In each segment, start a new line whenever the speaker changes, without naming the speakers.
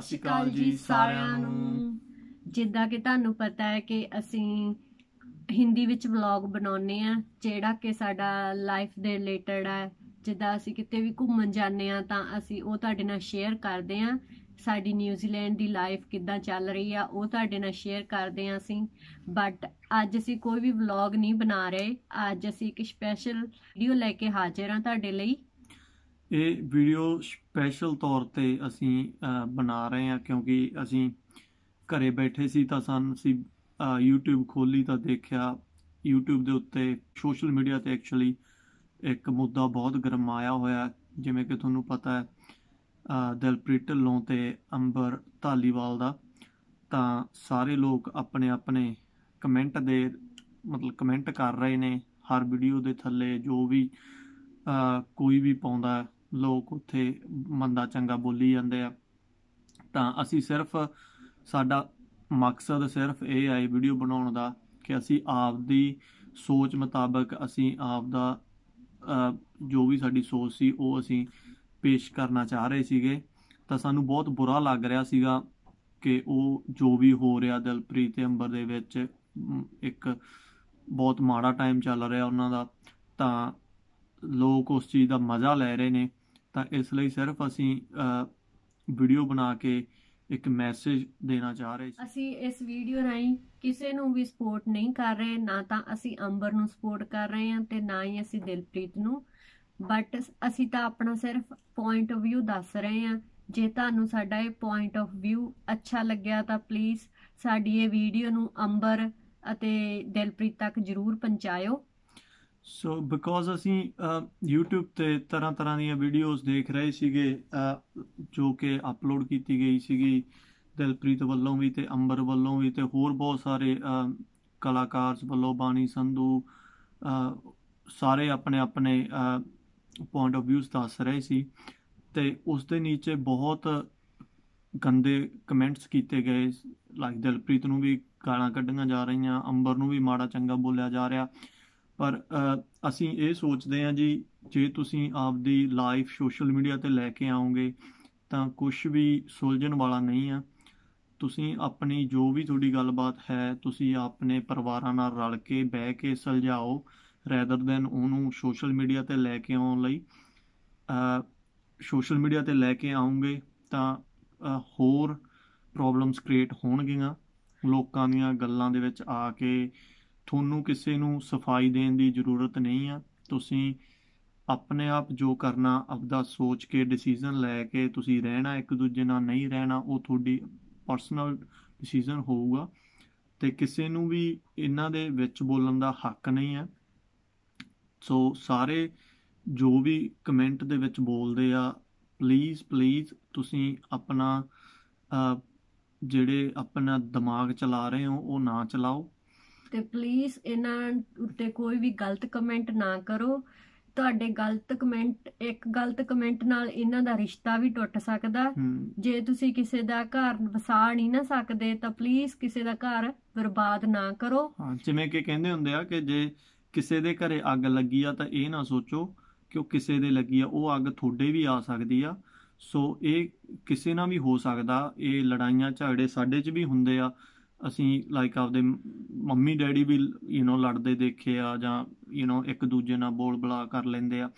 ਸਤਿ ਸ਼੍ਰੀ ਅਕਾਲ ਜੀ ਸਾਰਿਆਂ ਨੂੰ ਜਿੱਦਾਂ ਕਿ ਤੁਹਾਨੂੰ ਪਤਾ ਹੈ ਕਿ ਅਸੀਂ ਹਿੰਦੀ ਵਿੱਚ ਵਲੌਗ ਬਣਾਉਨੇ ਆ ਜਿਹੜਾ ਕਿ ਸਾਡਾ ਲਾਈਫ ਦੇ ਰਿਲੇਟਡ ਹੈ ਜਿੱਦਾਂ ਅਸੀਂ ਕਿਤੇ ਵੀ ਘੁੰਮਣ ਜਾਂਦੇ ਆ ਤਾਂ ਅਸੀਂ ਉਹ ਤੁਹਾਡੇ ਨਾਲ ਸ਼ੇਅਰ ਕਰਦੇ ਆ ਸਾਡੀ ਨਿਊਜ਼ੀਲੈਂਡ ਦੀ ਲਾਈਫ ਕਿੱਦਾਂ ਚੱਲ ਰਹੀ ਆ ਉਹ ਤੁਹਾਡੇ ਨਾਲ ਸ਼ੇਅਰ ਕਰਦੇ ਆ ਅਸੀਂ ਬਟ ਅੱਜ ਅਸੀਂ ਕੋਈ ਵੀ ਵਲੌਗ ਨਹੀਂ ਬਣਾ ਰਹੇ ਅੱਜ ਅਸੀਂ ਇੱਕ ਸਪੈਸ਼ਲ ਵੀਡੀਓ ਲੈ ਕੇ ਹਾਜ਼ਰ ਆ ਤੁਹਾਡੇ ਲਈ
ਇਹ ਵੀਡੀਓ ਸਪੈਸ਼ਲ ਤੌਰ ਤੇ ਅਸੀਂ ਬਣਾ ਰਹੇ ਹਾਂ ਕਿਉਂਕਿ ਅਸੀਂ ਘਰੇ ਬੈਠੇ ਸੀ ਤਾਂ ਸਾਨੂੰ ਸੀ YouTube ਖੋਲੀ ਤਾਂ ਦੇਖਿਆ YouTube ਦੇ ਉੱਤੇ ਸੋਸ਼ਲ ਮੀਡੀਆ ਤੇ ਐਕਚੁਅਲੀ ਇੱਕ ਮੁੱਦਾ ਬਹੁਤ ਗਰਮਾਇਆ ਹੋਇਆ ਜਿਵੇਂ ਕਿ ਤੁਹਾਨੂੰ ਪਤਾ ਹੈ ਦਿਲਪ੍ਰੀਤ ਢਿੱਲੋਂ ਤੇ ਅੰਬਰ ਧਾਲੀਵਾਲ ਦਾ ਤਾਂ ਸਾਰੇ ਲੋਕ ਆਪਣੇ ਆਪਣੇ ਕਮੈਂਟ ਦੇ ਮਤਲਬ ਕਮੈਂਟ ਕਰ ਰਹੇ ਨੇ ਹਰ ਵੀਡੀਓ ਦੇ ਥੱਲੇ ਜੋ ਵੀ ਕੋਈ ਵੀ ਪਾਉਂਦਾ ਲੋਕ ਉੱਥੇ ਮੰਦਾ ਚੰਗਾ ਬੋਲੀ ਜਾਂਦੇ ਆ ਤਾਂ ਅਸੀਂ ਸਿਰਫ ਸਾਡਾ ਮਕਸਦ ਸਿਰਫ ਇਹ ਹੈ ਵੀਡੀਓ ਬਣਾਉਣ ਦਾ ਕਿ ਅਸੀਂ ਆਪ ਦੀ ਸੋਚ ਮੁਤਾਬਕ ਅਸੀਂ ਆਪ ਦਾ ਜੋ ਵੀ ਸਾਡੀ ਸੋਚ ਸੀ ਉਹ ਅਸੀਂ ਪੇਸ਼ ਕਰਨਾ ਚਾਹ ਰਹੇ ਸੀਗੇ ਤਾਂ ਸਾਨੂੰ ਬਹੁਤ ਬੁਰਾ ਲੱਗ ਰਿਹਾ ਸੀਗਾ ਕਿ ਉਹ ਜੋ ਵੀ ਹੋ ਰਿਹਾ ਦਿਲਪ੍ਰੀਤ ਤੇ ਅੰਬਰ ਦੇ ਵਿੱਚ ਇੱਕ ਬਹੁਤ ਮਾੜਾ ਟਾਈਮ ਚੱਲ ਰਿਹਾ ਉਹਨਾਂ ਦਾ ਤਾਂ ਲੋਕ ਉਸ ਚੀਜ਼ ਦਾ ਮਜ਼ਾ ਲੈ ਰਹੇ ਨੇ ਤਾਂ ਇਸ ਲਈ ਸਿਰਫ ਅਸੀਂ ਵੀਡੀਓ ਬਣਾ ਕੇ ਇੱਕ ਮੈਸੇਜ ਦੇਣਾ ਚਾਹ ਰਹੇ ਸੀ
ਅਸੀਂ ਇਸ ਵੀਡੀਓ ਰਾਹੀਂ ਕਿਸੇ ਨੂੰ ਵੀ ਸਪੋਰਟ ਨਹੀਂ ਕਰ ਰਹੇ ਨਾ ਤਾਂ ਅਸੀਂ ਅੰਬਰ ਨੂੰ ਸਪੋਰਟ ਕਰ ਰਹੇ ਹਾਂ ਤੇ ਨਾ ਹੀ ਅਸੀਂ ਦਿਲਪ੍ਰੀਤ ਨੂੰ ਬਟ ਅਸੀਂ ਤਾਂ ਆਪਣਾ ਸਿਰਫ ਪੁਆਇੰਟ ਆਫ View ਦੱਸ ਰਹੇ ਹਾਂ ਜੇ ਤੁਹਾਨੂੰ ਸਾਡਾ ਇਹ ਪੁਆਇੰਟ ਆਫ View ਅੱਛਾ ਲੱਗਿਆ ਤਾਂ ਪਲੀਜ਼ ਸਾਡੀ ਇਹ ਵੀਡੀਓ ਨੂੰ ਅੰਬਰ ਅਤੇ ਦਿਲਪ੍ਰੀਤ ਤੱਕ ਜਰੂਰ ਪਹੁੰਚਾਓ
ਸੋ ਬਿਕੋਜ਼ ਅਸੀਂ YouTube ਤੇ ਤਰ੍ਹਾਂ ਤਰ੍ਹਾਂ ਦੀਆਂ ਵੀਡੀਓਜ਼ ਦੇਖ ਰਹੇ ਸੀਗੇ ਜੋ ਕਿ ਅਪਲੋਡ ਕੀਤੀ ਗਈ ਸੀਗੀ ਦਿਲਪ੍ਰੀਤ ਵੱਲੋਂ ਵੀ ਤੇ ਅੰਬਰ ਵੱਲੋਂ ਵੀ ਤੇ ਹੋਰ ਬਹੁਤ ਸਾਰੇ ਕਲਾਕਾਰਸ ਵੱਲੋਂ ਬਾਣੀ ਸੰਧੂ ਸਾਰੇ ਆਪਣੇ ਆਪਣੇ ਪੁਆਇੰਟ ਆਫ 뷰ਸ ਦੱਸ ਰਹੇ ਸੀ ਤੇ ਉਸ ਦੇ ਨੀਚੇ ਬਹੁਤ ਗੰਦੇ ਕਮੈਂਟਸ ਕੀਤੇ ਗਏ ਲਾਈਕ ਦਿਲਪ੍ਰੀਤ ਨੂੰ ਵੀ ਗਾਲਾਂ ਕੱਢੀਆਂ ਜਾ ਰਹੀਆਂ ਅੰਬਰ ਨੂੰ ਵੀ ਮਾੜਾ ਚੰਗਾ ਬੋਲਿਆ ਜਾ ਰਿਹਾ ਪਰ ਅਸੀਂ ਇਹ ਸੋਚਦੇ ਹਾਂ ਜੀ ਜੇ ਤੁਸੀਂ ਆਪਦੀ ਲਾਈਫ ਸੋਸ਼ਲ ਮੀਡੀਆ ਤੇ ਲੈ ਕੇ ਆਓਗੇ ਤਾਂ ਕੁਝ ਵੀ ਸੁਲਝਣ ਵਾਲਾ ਨਹੀਂ ਆ ਤੁਸੀਂ ਆਪਣੀ ਜੋ ਵੀ ਤੁਹਾਡੀ ਗੱਲਬਾਤ ਹੈ ਤੁਸੀਂ ਆਪਣੇ ਪਰਿਵਾਰਾਂ ਨਾਲ ਰਲ ਕੇ ਬਹਿ ਕੇ ਸੁਲਝਾਓ ਰੈਦਰ ਦੈਨ ਉਹਨੂੰ ਸੋਸ਼ਲ ਮੀਡੀਆ ਤੇ ਲੈ ਕੇ ਆਉਣ ਲਈ ਅ ਸੋਸ਼ਲ ਮੀਡੀਆ ਤੇ ਲੈ ਕੇ ਆਉਂਗੇ ਤਾਂ ਹੋਰ ਪ੍ਰੋਬਲਮਸ ਕ੍ਰੀਏਟ ਹੋਣਗੀਆਂ ਲੋਕਾਂ ਦੀਆਂ ਗੱਲਾਂ ਦੇ ਵਿੱਚ ਆ ਕੇ ਤੁਹਾਨੂੰ ਕਿਸੇ ਨੂੰ ਸਫਾਈ ਦੇਣ ਦੀ ਜ਼ਰੂਰਤ ਨਹੀਂ ਆ ਤੁਸੀਂ ਆਪਣੇ ਆਪ ਜੋ ਕਰਨਾ ਆਪਦਾ ਸੋਚ ਕੇ ਡਿਸੀਜਨ ਲੈ ਕੇ ਤੁਸੀਂ ਰਹਿਣਾ ਇੱਕ ਦੂਜੇ ਨਾਲ ਨਹੀਂ ਰਹਿਣਾ ਉਹ ਤੁਹਾਡੀ ਪਰਸਨਲ ਡਿਸੀਜਨ ਹੋਊਗਾ ਤੇ ਕਿਸੇ ਨੂੰ ਵੀ ਇਹਨਾਂ ਦੇ ਵਿੱਚ ਬੋਲਣ ਦਾ ਹੱਕ ਨਹੀਂ ਹੈ ਸੋ ਸਾਰੇ ਜੋ ਵੀ ਕਮੈਂਟ ਦੇ ਵਿੱਚ ਬੋਲਦੇ ਆ ਪਲੀਜ਼ ਪਲੀਜ਼ ਤੁਸੀਂ ਆਪਣਾ ਜਿਹੜੇ ਆਪਣਾ ਦਿਮਾਗ ਚਲਾ ਰਹੇ ਹੋ ਉਹ ਨਾ ਚਲਾਓ
ਤੇ ਪਲੀਜ਼ ਇਹਨਾਂ ਉੱਤੇ ਕੋਈ ਵੀ ਗਲਤ ਕਮੈਂਟ ਨਾ ਕਰੋ ਤੁਹਾਡੇ ਗਲਤ ਕਮੈਂਟ ਇੱਕ ਗਲਤ ਕਮੈਂਟ ਨਾਲ ਇਹਨਾਂ ਦਾ ਰਿਸ਼ਤਾ ਵੀ ਟੁੱਟ ਸਕਦਾ ਜੇ ਤੁਸੀਂ ਕਿਸੇ ਦਾ ਘਰ ਵਸਾ ਨਹੀਂ ਨਾ ਸਕਦੇ ਤਾਂ ਪਲੀਜ਼ ਕਿਸੇ ਦਾ ਘਰ ਬਰਬਾਦ ਨਾ ਕਰੋ
ਹਾਂ ਜਿਵੇਂ ਕਿ ਕਹਿੰਦੇ ਹੁੰਦੇ ਆ ਕਿ ਜੇ ਕਿਸੇ ਦੇ ਘਰੇ ਅੱਗ ਲੱਗੀ ਆ ਤਾਂ ਇਹ ਨਾ ਸੋਚੋ ਕਿ ਉਹ ਕਿਸੇ ਦੇ ਲੱਗੀ ਆ ਉਹ ਅੱਗ ਤੁਹਾਡੇ ਵੀ ਆ ਸਕਦੀ ਆ ਸੋ ਇਹ ਕਿਸੇ ਨਾਲ ਵੀ ਹੋ ਸਕਦਾ ਇਹ ਲੜਾਈਆਂ ਝਗੜੇ ਸਾਡੇ 'ਚ ਵੀ ਹੁੰਦੇ ਆ ਅਸੀਂ ਲਾਈਕ ਆਪਦੇ ਮੰਮੀ ਡੈਡੀ ਵੀ ਯੂ نو ਲੜਦੇ ਦੇਖੇ ਆ ਜਾਂ ਯੂ نو ਇੱਕ ਦੂਜੇ ਨਾਲ ਬੋਲ ਬਲਾ ਕਰ ਲੈਂਦੇ ਆ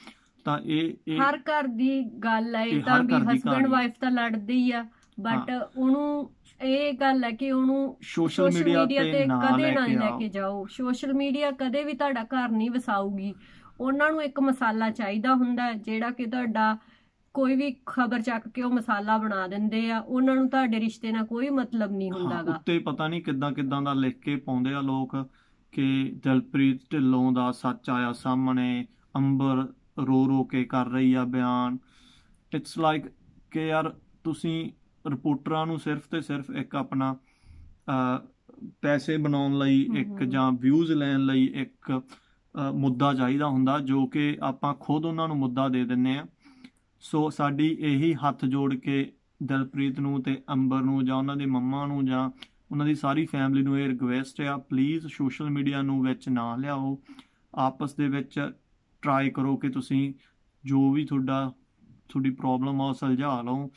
ਤਾਂ ਇਹ ਹਰ
ਘਰ ਦੀ ਗੱਲ ਹੈ ਤਾਂ ਵੀ ਹਸਬੰਡ ਵਾਈਫ ਤਾਂ ਲੜਦੇ ਹੀ ਆ ਬਟ ਉਹਨੂੰ ਇਹ ਗੱਲ ਹੈ ਕਿ ਉਹਨੂੰ ਸੋਸ਼ਲ ਮੀਡੀਆ ਤੇ ਕਦੇ ਨਾ ਲੈ ਕੇ ਜਾਓ ਸੋਸ਼ਲ ਮੀਡੀਆ ਕਦੇ ਵੀ ਤੁਹਾਡਾ ਘਰ ਨਹੀਂ ਵਸਾਊਗੀ ਉਹਨਾਂ ਨੂੰ ਇੱਕ ਮਸਾਲਾ ਚਾਹੀਦਾ ਹੁੰਦਾ ਜਿਹੜਾ ਕਿ ਤੁਹਾਡਾ ਕੋਈ ਵੀ ਖਬਰ ਚੱਕ ਕੇ ਉਹ ਮਸਾਲਾ ਬਣਾ ਦਿੰਦੇ ਆ ਉਹਨਾਂ ਨੂੰ ਤੁਹਾਡੇ ਰਿਸ਼ਤੇ ਨਾਲ ਕੋਈ ਮਤਲਬ ਨਹੀਂ ਹੁੰਦਾਗਾ
ਉੱਤੇ ਪਤਾ ਨਹੀਂ ਕਿੱਦਾਂ ਕਿੱਦਾਂ ਦਾ ਲਿਖ ਕੇ ਪਾਉਂਦੇ ਆ ਲੋਕ ਕਿ ਦਲਪ੍ਰੀਤ ਢਿੱਲੋਂ ਦਾ ਸੱਚ ਆਇਆ ਸਾਹਮਣੇ ਅੰਬਰ ਰੋ ਰੋ ਕੇ ਕਰ ਰਹੀ ਆ ਬਿਆਨ ਇਟਸ ਲਾਈਕ ਕਿ ਯਾਰ ਤੁਸੀਂ ਰਿਪੋਰਟਰਾਂ ਨੂੰ ਸਿਰਫ ਤੇ ਸਿਰਫ ਇੱਕ ਆਪਣਾ ਪੈਸੇ ਬਣਾਉਣ ਲਈ ਇੱਕ ਜਾਂ ਵਿਊਜ਼ ਲੈਣ ਲਈ ਇੱਕ ਮੁੱਦਾ ਚਾਹੀਦਾ ਹੁੰਦਾ ਜੋ ਕਿ ਆਪਾਂ ਖੁਦ ਉਹਨਾਂ ਨੂੰ ਮੁੱਦਾ ਦੇ ਦਿੰਨੇ ਆ ਸੋ ਸਾਡੀ ਇਹੀ ਹੱਥ ਜੋੜ ਕੇ ਦਲਪ੍ਰੀਤ ਨੂੰ ਤੇ ਅੰਬਰ ਨੂੰ ਜਾਂ ਉਹਨਾਂ ਦੇ ਮੰਮਾ ਨੂੰ ਜਾਂ ਉਹਨਾਂ ਦੀ ਸਾਰੀ ਫੈਮਿਲੀ ਨੂੰ ਇਹ ਰਿਕਵੈਸਟ ਆ ਪਲੀਜ਼ ਸੋਸ਼ਲ ਮੀਡੀਆ ਨੂੰ ਵਿੱਚ ਨਾ ਲਿਆਓ ਆਪਸ ਦੇ ਵਿੱਚ ਟਰਾਈ ਕਰੋ ਕਿ ਤੁਸੀਂ ਜੋ ਵੀ ਤੁਹਾਡਾ ਤੁਹਾਡੀ ਪ੍ਰੋਬਲਮ ਆ ਉਹ ਸੁਲਝਾ ਲਓ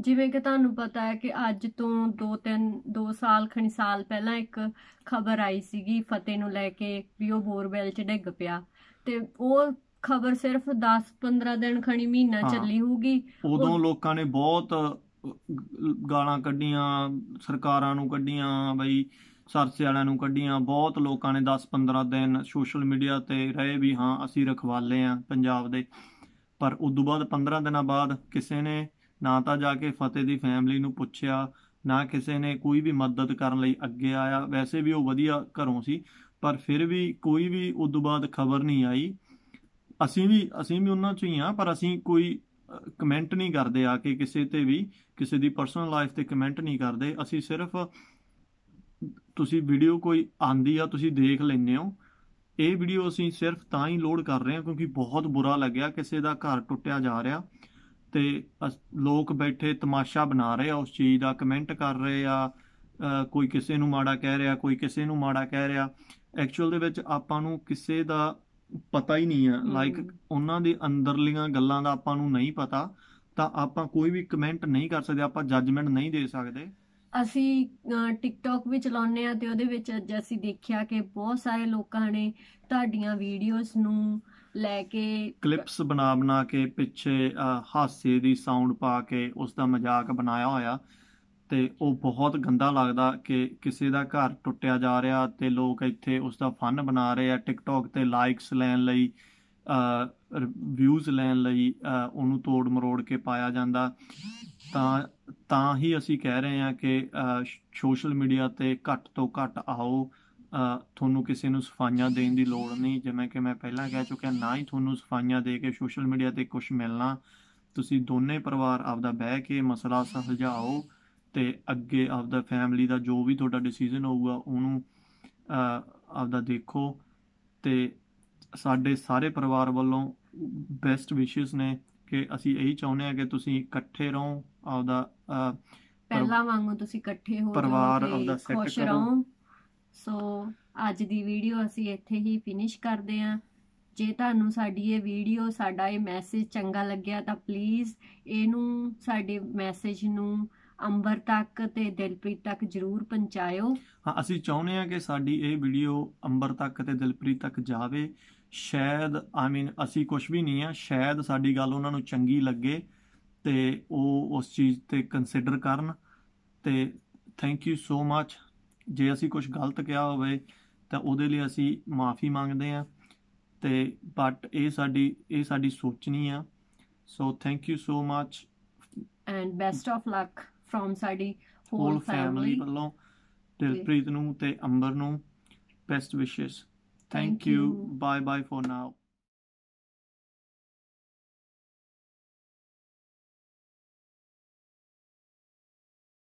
ਜਿਵੇਂ ਕਿ ਤੁਹਾਨੂੰ ਪਤਾ ਹੈ ਕਿ ਅੱਜ ਤੋਂ 2-3 2 ਸਾਲ ਖਣੀ ਸਾਲ ਪਹਿਲਾਂ ਇੱਕ ਖਬਰ ਆਈ ਸੀਗੀ ਫਤਿਹ ਨੂੰ ਲੈ ਕੇ ਵੀ ਉਹ ਬੋਰਵੈਲ 'ਚ ਡਿੱਗ ਪਿਆ ਤੇ ਉਹ ਖਬਰ ਸਿਰਫ 10-15 ਦਿਨ ਖਣੀ ਮਹੀਨਾ ਚੱਲੀ ਹੋਊਗੀ ਉਦੋਂ
ਲੋਕਾਂ ਨੇ ਬਹੁਤ ਗਾਲਾਂ ਕੱਢੀਆਂ ਸਰਕਾਰਾਂ ਨੂੰ ਕੱਢੀਆਂ ਬਈ ਸਰਸੇ ਵਾਲਿਆਂ ਨੂੰ ਕੱਢੀਆਂ ਬਹੁਤ ਲੋਕਾਂ ਨੇ 10-15 ਦਿਨ ਸੋਸ਼ਲ ਮੀਡੀਆ ਤੇ ਰਹੇ ਵੀ ਹਾਂ ਅਸੀਂ ਰਖਵਾਲੇ ਆ ਪੰਜਾਬ ਦੇ ਪਰ ਉਸ ਤੋਂ ਬਾਅਦ 15 ਦਿਨਾਂ ਬਾਅਦ ਕਿਸੇ ਨੇ ਨਾ ਤਾਂ ਜਾ ਕੇ ਫਤਿਹ ਦੀ ਫੈਮਿਲੀ ਨੂੰ ਪੁੱਛਿਆ ਨਾ ਕਿਸੇ ਨੇ ਕੋਈ ਵੀ ਮਦਦ ਕਰਨ ਲਈ ਅੱਗੇ ਆਇਆ ਵੈਸੇ ਵੀ ਉਹ ਵਧੀਆ ਘਰੋਂ ਸੀ ਪਰ ਫਿਰ ਵੀ ਕੋਈ ਵੀ ਉਸ ਤੋਂ ਬਾਅਦ ਖਬਰ ਨਹੀਂ ਆਈ ਅਸੀਂ ਵੀ ਅਸੀਂ ਵੀ ਉਹਨਾਂ ਚ ਹੀ ਆ ਪਰ ਅਸੀਂ ਕੋਈ ਕਮੈਂਟ ਨਹੀਂ ਕਰਦੇ ਆ ਕਿ ਕਿਸੇ ਤੇ ਵੀ ਕਿਸੇ ਦੀ ਪਰਸਨਲ ਲਾਈਫ ਤੇ ਕਮੈਂਟ ਨਹੀਂ ਕਰਦੇ ਅਸੀਂ ਸਿਰਫ ਤੁਸੀਂ ਵੀਡੀਓ ਕੋਈ ਆਂਦੀ ਆ ਤੁਸੀਂ ਦੇਖ ਲੈਂਦੇ ਹੋ ਇਹ ਵੀਡੀਓ ਅਸੀਂ ਸਿਰਫ ਤਾਂ ਹੀ ਲੋਡ ਕਰ ਰਹੇ ਹਾਂ ਕਿਉਂਕਿ ਬਹੁਤ ਬੁਰਾ ਲੱਗਿਆ ਕਿਸੇ ਦਾ ਘਰ ਟੁੱਟਿਆ ਜਾ ਰਿਹਾ ਤੇ ਲੋਕ ਬੈਠੇ ਤਮਾਸ਼ਾ ਬਣਾ ਰਹੇ ਆ ਉਸ ਚੀਜ਼ ਦਾ ਕਮੈਂਟ ਕਰ ਰਹੇ ਆ ਕੋਈ ਕਿਸੇ ਨੂੰ ਮਾੜਾ ਕਹਿ ਰਿਹਾ ਕੋਈ ਕਿਸੇ ਨੂੰ ਮਾੜਾ ਕਹਿ ਰਿਹਾ ਐਕਚੁਅਲ ਦੇ ਵਿੱਚ ਆਪਾਂ ਨੂੰ ਕਿਸੇ ਦਾ ਪਤਾ ਹੀ ਨਹੀਂ ਆ ਲਾਈਕ ਉਹਨਾਂ ਦੇ ਅੰਦਰਲੀਆਂ ਗੱਲਾਂ ਦਾ ਆਪਾਂ ਨੂੰ ਨਹੀਂ ਪਤਾ ਤਾਂ ਆਪਾਂ ਕੋਈ ਵੀ ਕਮੈਂਟ ਨਹੀਂ ਕਰ ਸਕਦੇ ਆਪਾਂ ਜੱਜਮੈਂਟ ਨਹੀਂ ਦੇ ਸਕਦੇ
ਅਸੀਂ ਟਿਕਟੌਕ ਵੀ ਚਲਾਉਂਦੇ ਆ ਤੇ ਉਹਦੇ ਵਿੱਚ ਅੱਜ ਅਸੀਂ ਦੇਖਿਆ ਕਿ ਬਹੁਤ ਸਾਰੇ ਲੋਕਾਂ ਨੇ ਤੁਹਾਡੀਆਂ ਵੀਡੀਓਜ਼ ਨੂੰ ਲੈ ਕੇ
ਕਲਿੱਪਸ ਬਣਾ ਬਣਾ ਕੇ ਪਿੱਛੇ ਹਾਸੇ ਦੀ ਸਾਊਂਡ ਪਾ ਕੇ ਉਸ ਦਾ ਮਜ਼ਾਕ ਬਣਾਇਆ ਹੋਇਆ ਤੇ ਉਹ ਬਹੁਤ ਗੰਦਾ ਲੱਗਦਾ ਕਿ ਕਿਸੇ ਦਾ ਘਰ ਟੁੱਟਿਆ ਜਾ ਰਿਹਾ ਤੇ ਲੋਕ ਇੱਥੇ ਉਸ ਦਾ ਫਨ ਬਣਾ ਰਹੇ ਆ ਟਿਕਟੌਕ ਤੇ ਲਾਈਕਸ ਲੈਣ ਲਈ ਵਿਊਜ਼ ਲੈਣ ਲਈ ਉਹਨੂੰ ਤੋੜ ਮਰੋੜ ਕੇ ਪਾਇਆ ਜਾਂਦਾ ਤਾਂ ਤਾਂ ਹੀ ਅਸੀਂ ਕਹਿ ਰਹੇ ਹਾਂ ਕਿ ਸੋਸ਼ਲ ਮੀਡੀਆ ਤੇ ਘੱਟ ਤੋਂ ਘੱਟ ਆਓ ਤੁਹਾਨੂੰ ਕਿਸੇ ਨੂੰ ਸਫਾਈਆਂ ਦੇਣ ਦੀ ਲੋੜ ਨਹੀਂ ਜਿਵੇਂ ਕਿ ਮੈਂ ਪਹਿਲਾਂ ਕਹਿ ਚੁੱਕਿਆ ਨਾ ਹੀ ਤੁਹਾਨੂੰ ਸਫਾਈਆਂ ਦੇ ਕੇ ਸੋਸ਼ਲ ਮੀਡੀਆ ਤੇ ਕੁਝ ਮਿਲਣਾ ਤੁਸੀਂ ਦੋਨੇ ਪਰਿਵਾਰ ਆਪਦਾ ਬਹਿ ਕੇ ਮਸਲਾ ਸੁਲਝਾਓ ਤੇ ਅੱਗੇ ਆਪਦਾ ਫੈਮਿਲੀ ਦਾ ਜੋ ਵੀ ਤੁਹਾਡਾ ਡਿਸੀਜਨ ਹੋਊਗਾ ਉਹਨੂੰ ਆਪਦਾ ਦੇਖੋ ਤੇ ਸਾਡੇ ਸਾਰੇ ਪਰਿਵਾਰ ਵੱਲੋਂ ਬੈਸਟ ਵਿਸ਼ੇਸ ਨੇ ਕਿ ਅਸੀਂ ਇਹੀ ਚਾਹੁੰਦੇ ਆ ਕਿ ਤੁਸੀਂ ਇਕੱਠੇ ਰਹੋ ਆਪਦਾ ਪਹਿਲਾਂ
ਵਾਂਗੂ ਤੁਸੀਂ ਇਕੱਠੇ ਹੋ ਪਰਿਵਾਰ ਆਪਦਾ ਸੈੱਟ ਕਰੋ ਸੋ ਅੱਜ ਦੀ ਵੀਡੀਓ ਅਸੀਂ ਇੱਥੇ ਹੀ ਫਿਨਿਸ਼ ਕਰਦੇ ਆ ਜੇ ਤੁਹਾਨੂੰ ਸਾਡੀ ਇਹ ਵੀਡੀਓ ਸਾਡਾ ਇਹ ਮੈਸੇਜ ਚੰਗਾ ਲੱਗਿਆ ਤਾਂ ਪਲੀਜ਼ ਇਹਨੂੰ ਸਾਡੇ ਮੈਸੇਜ ਨੂੰ ਅੰਬਰ ਤੱਕ ਤੇ ਦਿਲਪ੍ਰੀਤ ਤੱਕ ਜਰੂਰ ਪਹੁੰਚਾਇਓ
ਹਾਂ ਅਸੀਂ ਚਾਹੁੰਦੇ ਹਾਂ ਕਿ ਸਾਡੀ ਇਹ ਵੀਡੀਓ ਅੰਬਰ ਤੱਕ ਤੇ ਦਿਲਪ੍ਰੀਤ ਤੱਕ ਜਾਵੇ ਸ਼ਾਇਦ ਆਈ ਮੀਨ ਅਸੀਂ ਕੁਝ ਵੀ ਨਹੀਂ ਆ ਸ਼ਾਇਦ ਸਾਡੀ ਗੱਲ ਉਹਨਾਂ ਨੂੰ ਚੰਗੀ ਲੱਗੇ ਤੇ ਉਹ ਉਸ ਚੀਜ਼ ਤੇ ਕੰਸੀਡਰ ਕਰਨ ਤੇ ਥੈਂਕ ਯੂ ਸੋ ਮੱਚ ਜੇ ਅਸੀਂ ਕੁਝ ਗਲਤ ਕਿਹਾ ਹੋਵੇ ਤਾਂ ਉਹਦੇ ਲਈ ਅਸੀਂ ਮਾਫੀ ਮੰਗਦੇ ਆ ਤੇ ਬਟ ਇਹ ਸਾਡੀ ਇਹ ਸਾਡੀ ਸੋਚਣੀ ਆ so thank you so much
and best of luck from ਸਾਡੀ ਹੋਲ ਫੈਮਿਲੀ
ਵੱਲੋਂ ਦਿਲਪ੍ਰੀਤ ਨੂੰ ਤੇ ਅੰਬਰ ਨੂੰ best wishes thank you bye bye for now